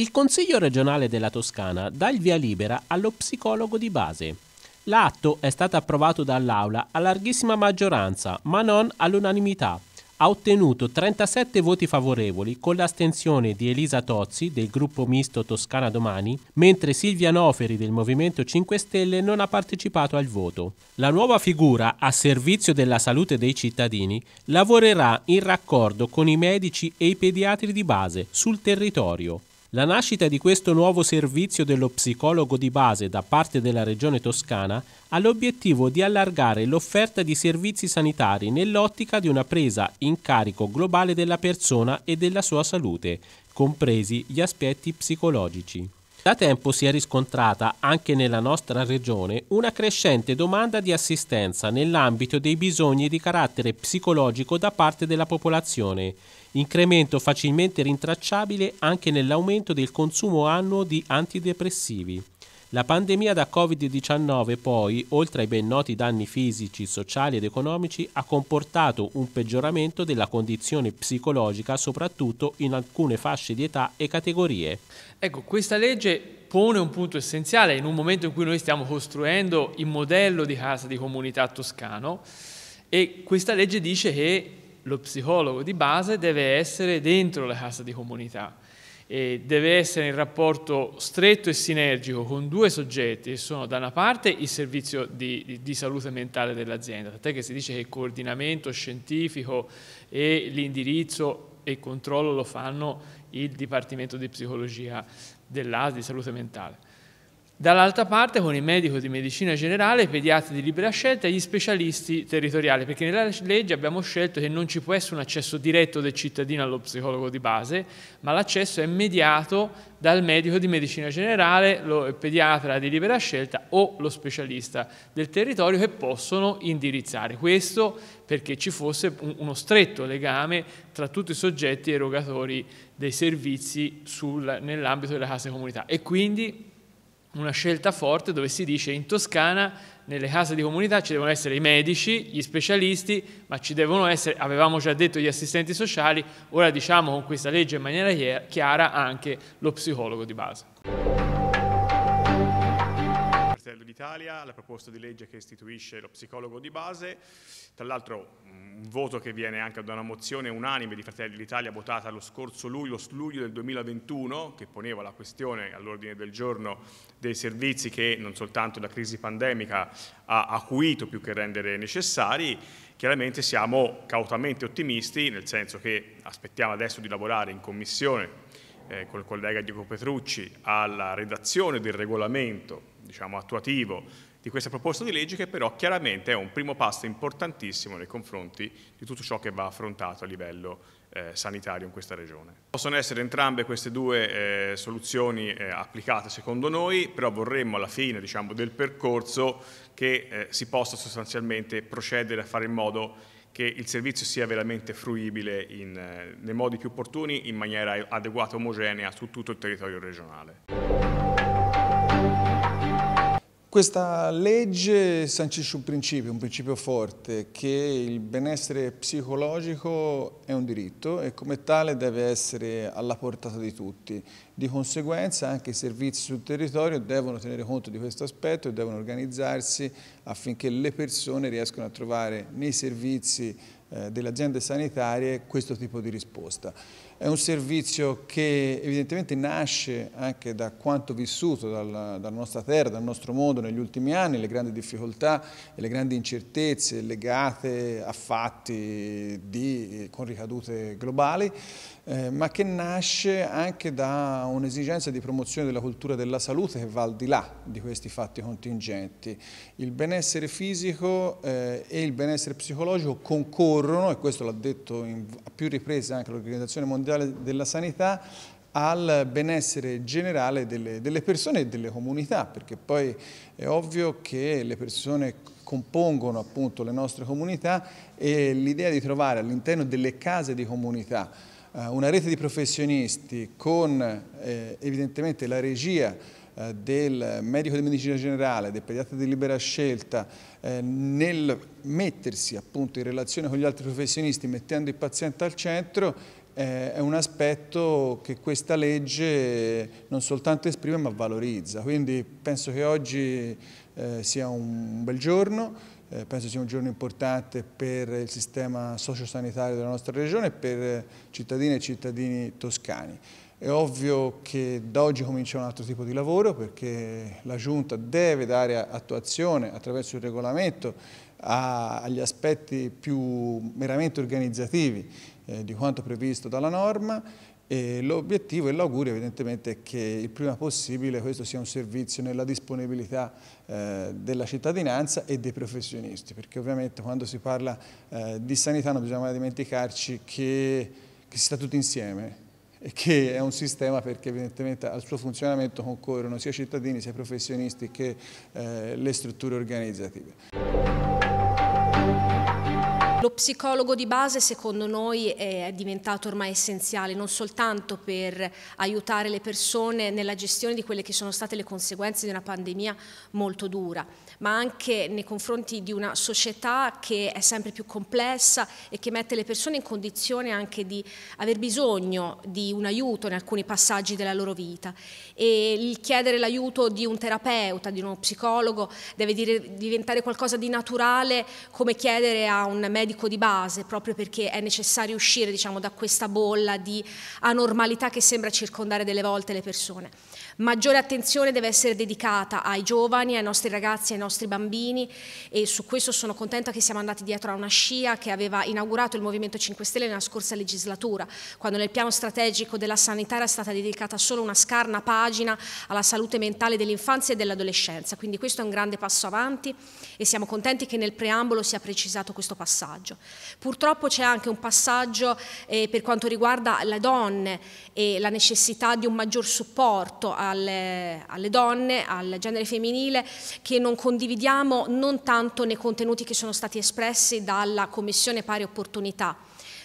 Il Consiglio regionale della Toscana dà il via libera allo psicologo di base. L'atto è stato approvato dall'Aula a larghissima maggioranza, ma non all'unanimità. Ha ottenuto 37 voti favorevoli con l'astensione di Elisa Tozzi del gruppo misto Toscana Domani, mentre Silvia Noferi del Movimento 5 Stelle non ha partecipato al voto. La nuova figura a servizio della salute dei cittadini lavorerà in raccordo con i medici e i pediatri di base sul territorio la nascita di questo nuovo servizio dello psicologo di base da parte della Regione Toscana ha l'obiettivo di allargare l'offerta di servizi sanitari nell'ottica di una presa in carico globale della persona e della sua salute, compresi gli aspetti psicologici. Da tempo si è riscontrata anche nella nostra regione una crescente domanda di assistenza nell'ambito dei bisogni di carattere psicologico da parte della popolazione, incremento facilmente rintracciabile anche nell'aumento del consumo annuo di antidepressivi. La pandemia da Covid-19 poi, oltre ai ben noti danni fisici, sociali ed economici, ha comportato un peggioramento della condizione psicologica soprattutto in alcune fasce di età e categorie. Ecco, questa legge pone un punto essenziale in un momento in cui noi stiamo costruendo il modello di casa di comunità toscano e questa legge dice che lo psicologo di base deve essere dentro la casa di comunità eh, deve essere in rapporto stretto e sinergico con due soggetti, che sono da una parte il servizio di, di salute mentale dell'azienda, tant'è che si dice che il coordinamento scientifico e l'indirizzo e il controllo lo fanno il Dipartimento di Psicologia dell'AS di salute mentale dall'altra parte con il medico di medicina generale, i pediatri di libera scelta e gli specialisti territoriali, perché nella legge abbiamo scelto che non ci può essere un accesso diretto del cittadino allo psicologo di base, ma l'accesso è mediato dal medico di medicina generale, lo, il pediatra di libera scelta o lo specialista del territorio che possono indirizzare. Questo perché ci fosse uno stretto legame tra tutti i soggetti erogatori dei servizi nell'ambito delle case comunità e quindi una scelta forte dove si dice in Toscana nelle case di comunità ci devono essere i medici, gli specialisti, ma ci devono essere, avevamo già detto, gli assistenti sociali, ora diciamo con questa legge in maniera chiara anche lo psicologo di base d'Italia, la proposta di legge che istituisce lo psicologo di base, tra l'altro un voto che viene anche da una mozione unanime di Fratelli d'Italia votata lo scorso luglio, luglio del 2021, che poneva la questione all'ordine del giorno dei servizi che non soltanto la crisi pandemica ha acuito più che rendere necessari, chiaramente siamo cautamente ottimisti, nel senso che aspettiamo adesso di lavorare in commissione eh, col collega Diego Petrucci alla redazione del regolamento diciamo, attuativo di questa proposta di legge che però chiaramente è un primo passo importantissimo nei confronti di tutto ciò che va affrontato a livello eh, sanitario in questa regione. Possono essere entrambe queste due eh, soluzioni eh, applicate secondo noi, però vorremmo alla fine diciamo, del percorso che eh, si possa sostanzialmente procedere a fare in modo che il servizio sia veramente fruibile in, eh, nei modi più opportuni, in maniera adeguata e omogenea su tutto il territorio regionale. Questa legge sancisce un principio, un principio forte, che il benessere psicologico è un diritto e come tale deve essere alla portata di tutti. Di conseguenza anche i servizi sul territorio devono tenere conto di questo aspetto e devono organizzarsi affinché le persone riescano a trovare nei servizi eh, delle aziende sanitarie questo tipo di risposta. È un servizio che evidentemente nasce anche da quanto vissuto dalla, dalla, nostra terra, dal nostro mondo negli ultimi anni, le grandi difficoltà e le grandi incertezze legate a fatti di, con ricadute globali, eh, ma che nasce anche da un'esigenza di promozione della cultura della salute che va al di là di questi fatti contingenti. Il benessere fisico eh, e il benessere psicologico concorrono, e questo l'ha detto in, a più riprese anche l'Organizzazione Mondiale, generale della sanità al benessere generale delle, delle, persone e delle comunità, perché poi è ovvio che le persone compongono appunto le nostre comunità e l'idea di trovare all'interno delle case di comunità eh, una rete di professionisti con eh, evidentemente la regia eh, del medico di medicina generale, del pediatra di libera scelta, eh, nel mettersi appunto in relazione con gli altri professionisti, mettendo il paziente al centro, eh, è un aspetto che questa legge non soltanto esprime ma valorizza. Quindi penso che oggi eh, sia un bel giorno, eh, penso sia un giorno importante per il sistema sociosanitario della nostra regione e per cittadine e cittadini toscani. È ovvio che da oggi comincia un altro tipo di lavoro perché la Giunta deve dare attuazione attraverso il regolamento agli aspetti più meramente organizzativi eh, di quanto previsto dalla norma e l'obiettivo e l'augurio evidentemente è che il prima possibile questo sia un servizio nella disponibilità eh, della cittadinanza e dei professionisti, perché ovviamente quando si parla eh, di sanità non bisogna mai dimenticarci che, che si sta tutti insieme, e che è un sistema perché evidentemente al suo funzionamento concorrono sia cittadini sia professionisti che eh, le strutture organizzative. Lo psicologo di base secondo noi è diventato ormai essenziale non soltanto per aiutare le persone nella gestione di quelle che sono state le conseguenze di una pandemia molto dura, ma anche nei confronti di una società che è sempre più complessa e che mette le persone in condizione anche di aver bisogno di un aiuto in alcuni passaggi della loro vita e il chiedere l'aiuto di un terapeuta, di uno psicologo deve dire, diventare qualcosa di naturale come chiedere a un medico medico di base, proprio perché è necessario uscire diciamo, da questa bolla di anormalità che sembra circondare delle volte le persone. Maggiore attenzione deve essere dedicata ai giovani, ai nostri ragazzi, ai nostri bambini e su questo sono contenta che siamo andati dietro a una scia che aveva inaugurato il Movimento 5 Stelle nella scorsa legislatura, quando nel piano strategico della sanità era stata dedicata solo una scarna pagina alla salute mentale dell'infanzia e dell'adolescenza. Quindi questo è un grande passo avanti e siamo contenti che nel preambolo sia precisato questo passaggio passaggio. Purtroppo c'è anche un passaggio eh, per quanto riguarda le donne e la necessità di un maggior supporto alle, alle donne, al genere femminile, che non condividiamo non tanto nei contenuti che sono stati espressi dalla Commissione Pari Opportunità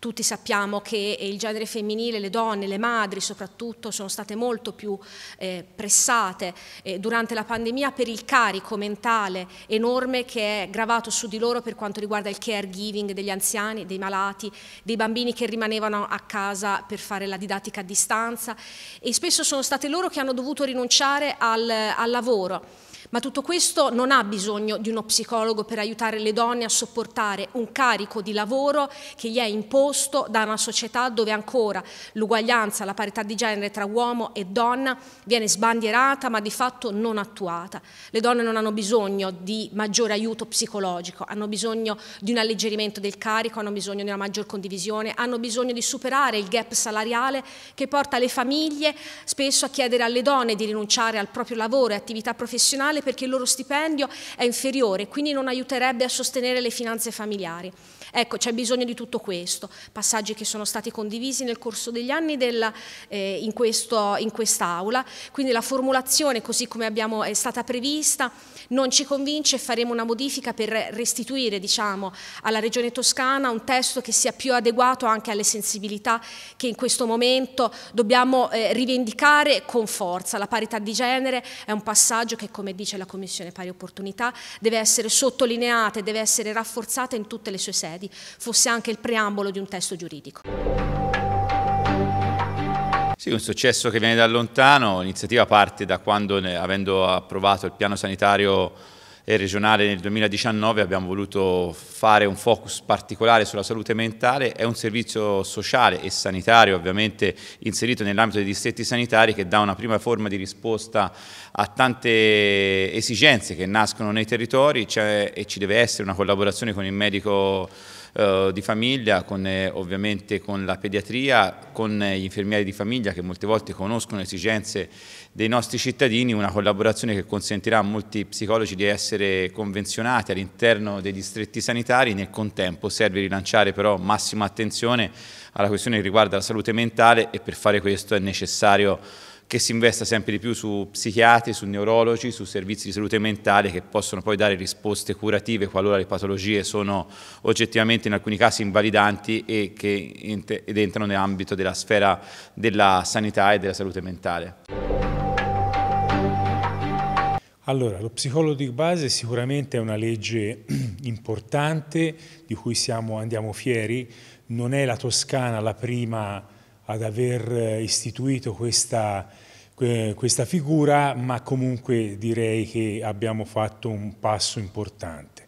tutti sappiamo che il genere femminile, le donne, le madri soprattutto, sono state molto più eh, pressate eh, durante la pandemia per il carico mentale enorme che è gravato su di loro per quanto riguarda il caregiving degli anziani, dei malati, dei bambini che rimanevano a casa per fare la didattica a distanza e spesso sono state loro che hanno dovuto rinunciare al, al lavoro ma tutto questo non ha bisogno di uno psicologo per aiutare le donne a sopportare un carico di lavoro che gli è imposto da una società dove ancora l'uguaglianza, la parità di genere tra uomo e donna viene sbandierata ma di fatto non attuata. Le donne non hanno bisogno di maggiore aiuto psicologico, hanno bisogno di un alleggerimento del carico, hanno bisogno di una maggior condivisione, hanno bisogno di superare il gap salariale che porta le famiglie spesso a chiedere alle donne di rinunciare al proprio lavoro e attività professionale nazionale perché il loro stipendio è inferiore, quindi non aiuterebbe a sostenere le finanze familiari. Ecco, c'è bisogno di tutto questo, passaggi che sono stati condivisi nel corso degli anni della, eh, in, quest'aula, quindi la formulazione così come abbiamo, è stata prevista non ci convince, e faremo una modifica per restituire diciamo, alla Regione Toscana un testo che sia più adeguato anche alle sensibilità che in questo momento dobbiamo eh, rivendicare con forza. La parità di genere è un passaggio che come dice dice la Commissione Pari Opportunità, deve essere sottolineata e deve essere rafforzata in tutte le sue sedi, fosse anche il preambolo di un testo giuridico. Sì, un successo che viene da lontano, l'iniziativa parte da quando, avendo approvato il piano sanitario e regionale nel 2019 abbiamo voluto fare un focus particolare sulla salute mentale, è un servizio sociale e sanitario ovviamente inserito nell'ambito dei distretti sanitari che dà una prima forma di risposta a tante esigenze che nascono nei territori cioè, e ci deve essere una collaborazione con il medico eh, di famiglia, con, eh, ovviamente con la pediatria, con eh, gli infermieri di famiglia che molte volte conoscono le esigenze dei nostri cittadini, una collaborazione che consentirà a molti psicologi di essere convenzionati all'interno dei distretti sanitari, nel contempo serve rilanciare però massima attenzione alla questione che riguarda la salute mentale e per fare questo è necessario che si investa sempre di più su psichiatri, su neurologi, su servizi di salute mentale che possono poi dare risposte curative qualora le patologie sono oggettivamente in alcuni casi invalidanti e che ed entrano nell'ambito della sfera della sanità e della salute mentale. Allora, lo psicologo di base sicuramente è una legge importante di cui siamo, andiamo fieri, non è la Toscana la prima ad aver eh, istituito questa, questa figura, ma comunque direi che abbiamo fatto un passo importante.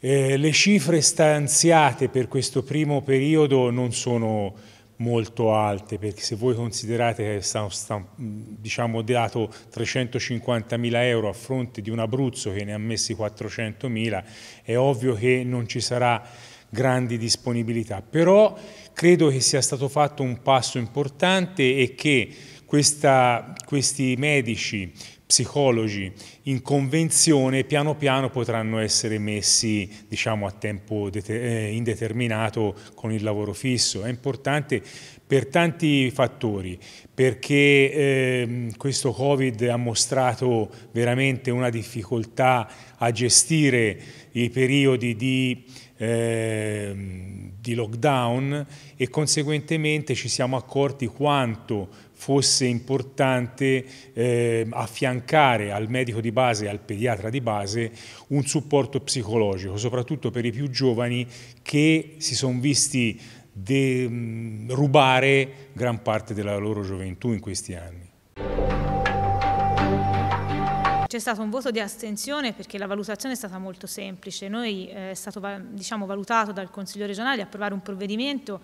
Eh, le cifre stanziate per questo primo periodo non sono molto alte, perché se voi considerate che è stato, stato diciamo, dato 350.000 euro a fronte di un Abruzzo che ne ha messi 400.000, è ovvio che non ci sarà grandi disponibilità, però credo che sia stato fatto un passo importante e che questa, questi medici psicologi in convenzione piano piano potranno essere messi diciamo, a tempo eh, indeterminato con il lavoro fisso. È importante per tanti fattori, perché eh, questo Covid ha mostrato veramente una difficoltà a gestire i periodi di, eh, di lockdown e conseguentemente ci siamo accorti quanto fosse importante eh, affiancare al medico di base e al pediatra di base un supporto psicologico, soprattutto per i più giovani che si sono visti de, mm, rubare gran parte della loro gioventù in questi anni. C'è stato un voto di astensione perché la valutazione è stata molto semplice. Noi eh, è stato diciamo, valutato dal Consiglio regionale di approvare un provvedimento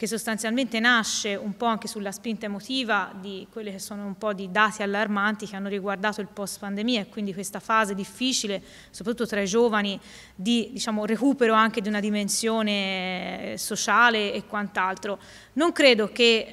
che sostanzialmente nasce un po' anche sulla spinta emotiva di quelli che sono un po' di dati allarmanti che hanno riguardato il post pandemia e quindi questa fase difficile, soprattutto tra i giovani, di diciamo, recupero anche di una dimensione eh, sociale e quant'altro. Non credo che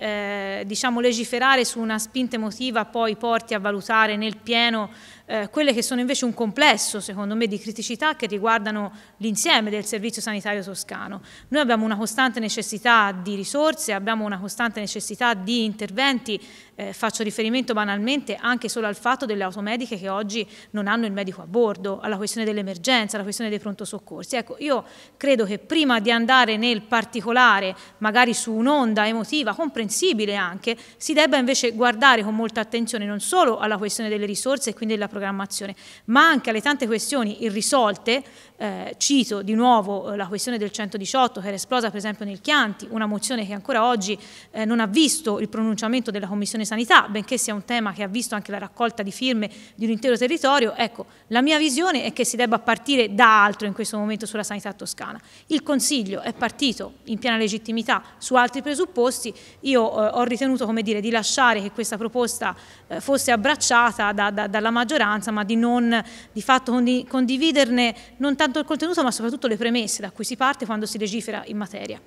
eh, diciamo, legiferare su una spinta emotiva poi porti a valutare nel pieno eh, quelle che sono invece un complesso, secondo me, di criticità che riguardano l'insieme del servizio sanitario toscano. Noi abbiamo una costante necessità di risorse, abbiamo una costante necessità di interventi eh, faccio riferimento banalmente anche solo al fatto delle automediche che oggi non hanno il medico a bordo, alla questione dell'emergenza, alla questione dei pronto soccorsi. Ecco, io credo che prima di andare nel particolare, magari su un'onda emotiva, comprensibile anche, si debba invece guardare con molta attenzione non solo alla questione delle risorse e quindi della programmazione, ma anche alle tante questioni irrisolte, eh, cito di nuovo eh, la questione del 118 che era esplosa per esempio nel Chianti, una mozione che ancora oggi eh, non ha visto il pronunciamento della Commissione sanità, benché sia un tema che ha visto anche la raccolta di firme di un intero territorio, ecco, la mia visione è che si debba partire da altro in questo momento sulla sanità toscana. Il Consiglio è partito in piena legittimità su altri presupposti, io eh, ho ritenuto come dire, di lasciare che questa proposta eh, fosse abbracciata da, da, dalla maggioranza, ma di non di fatto condividerne non tanto il contenuto, ma soprattutto le premesse da cui si parte quando si legifera in materia.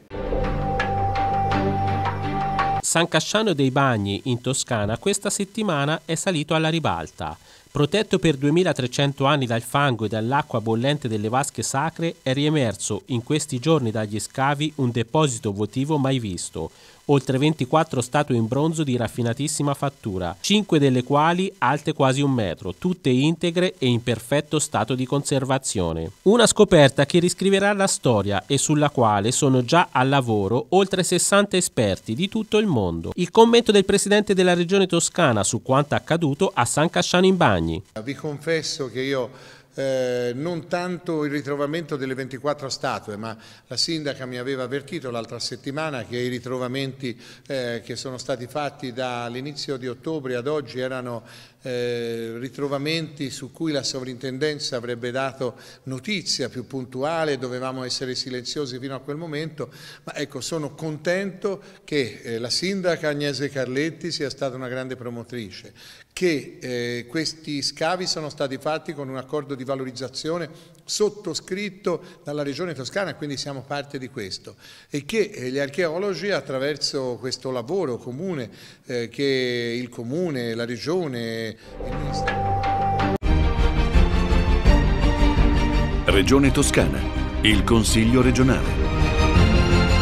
San Casciano dei Bagni, in Toscana, questa settimana è salito alla ribalta. Protetto per 2300 anni dal fango e dall'acqua bollente delle vasche sacre, è riemerso in questi giorni dagli scavi un deposito votivo mai visto, oltre 24 statue in bronzo di raffinatissima fattura, 5 delle quali alte quasi un metro, tutte integre e in perfetto stato di conservazione. Una scoperta che riscriverà la storia e sulla quale sono già al lavoro oltre 60 esperti di tutto il mondo. Il commento del presidente della regione toscana su quanto accaduto a San Casciano in Bagni. Vi confesso che io eh, non tanto il ritrovamento delle 24 statue, ma la sindaca mi aveva avvertito l'altra settimana che i ritrovamenti eh, che sono stati fatti dall'inizio di ottobre ad oggi erano eh, ritrovamenti su cui la sovrintendenza avrebbe dato notizia più puntuale, dovevamo essere silenziosi fino a quel momento, ma ecco sono contento che eh, la sindaca Agnese Carletti sia stata una grande promotrice, che eh, questi scavi sono stati fatti con un accordo di valorizzazione sottoscritto dalla Regione Toscana, quindi siamo parte di questo, e che eh, gli archeologi attraverso questo lavoro comune eh, che il Comune, la Regione, il Ministero. Regione Toscana, il Consiglio regionale.